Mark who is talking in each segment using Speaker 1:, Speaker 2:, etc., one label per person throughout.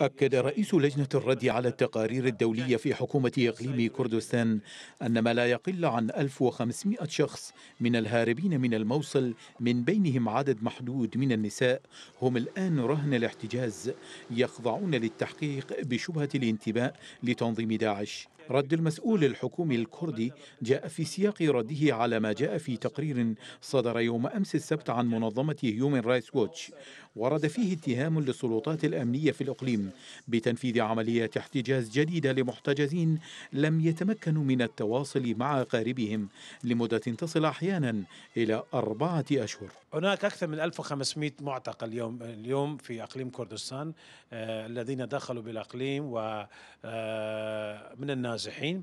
Speaker 1: أكد
Speaker 2: رئيس لجنة الرد على التقارير الدولية في حكومة إقليم كردستان أن ما لا يقل عن 1500 شخص من الهاربين من الموصل من بينهم عدد محدود من النساء هم الآن رهن الاحتجاز يخضعون للتحقيق بشبهة الانتماء لتنظيم داعش رد المسؤول الحكومي الكردي جاء في سياق رده على ما جاء في تقرير صدر يوم أمس السبت عن منظمة هيومن رايتس ووتش ورد فيه اتهام للسلطات الأمنية في الإقليم بتنفيذ عمليات احتجاز جديدة لمحتجزين لم يتمكنوا من التواصل مع أقاربهم لمدة تصل أحيانا إلى أربعة أشهر
Speaker 1: هناك أكثر من 1500 معتقل اليوم اليوم في أقليم كردستان آه، الذين دخلوا بالأقليم ومن آه، الناس النازحين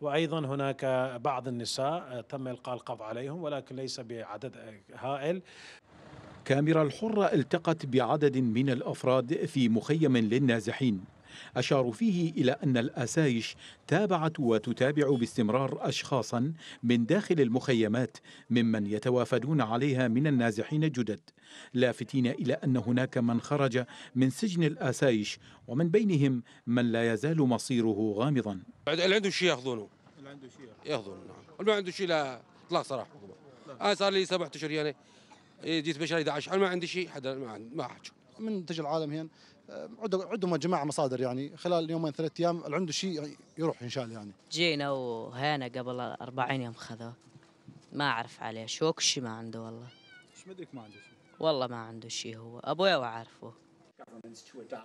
Speaker 1: وايضا هناك بعض النساء تم القاء القبض عليهم ولكن ليس بعدد هائل كاميرا
Speaker 2: الحرة التقت بعدد من الأفراد في مخيم للنازحين أشاروا فيه إلى أن الأسايش تابعت وتتابع باستمرار أشخاصا من داخل المخيمات ممن يتوافدون عليها من النازحين الجدد لافتين إلى أن هناك من خرج من سجن الأسايش ومن بينهم من لا يزال مصيره غامضا اللي عنده شيء ياخذونه اللي عنده شيء ياخذونه نعم اللي ما عنده شيء لا لا صراحه انا آه، صار لي 17 اشهر يعني إيه، جيت بشهر 11 انا ما عندي شيء حدا ما ما حكى
Speaker 1: من تجي العالم هنا آه، عندهم جماعه مصادر يعني خلال يومين ثلاث ايام عنده شيء يروح ان شاء الله يعني جينا
Speaker 2: وهينا قبل 40 يوم خذوه ما اعرف عليه شوك شي ما عنده والله ايش مدرك ما عنده شيء والله ما عنده شيء هو ابويا وعارفه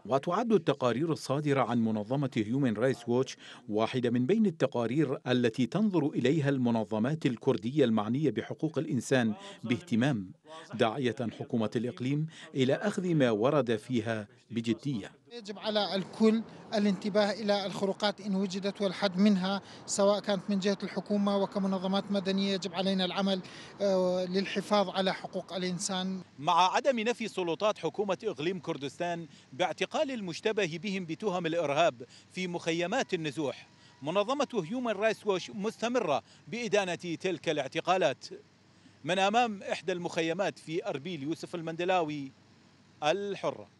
Speaker 2: وتعد التقارير الصادرة عن منظمة هيومن رايتس ووتش واحدة من بين التقارير التي تنظر إليها المنظمات الكردية المعنية بحقوق الإنسان باهتمام داعية حكومة الإقليم إلى أخذ ما ورد فيها بجدية
Speaker 1: يجب على الكل الانتباه إلى الخروقات إن وجدت والحد منها سواء كانت من جهة الحكومة وكمنظمات مدنية يجب علينا العمل آه، للحفاظ على حقوق الإنسان مع
Speaker 2: عدم نفي سلطات حكومة إقليم كردستان باعتقال المشتبه بهم بتهم الإرهاب في مخيمات النزوح منظمة هيومن رايس ووش مستمرة بإدانة تلك الاعتقالات من أمام إحدى المخيمات في أربيل يوسف المندلاوي الحرة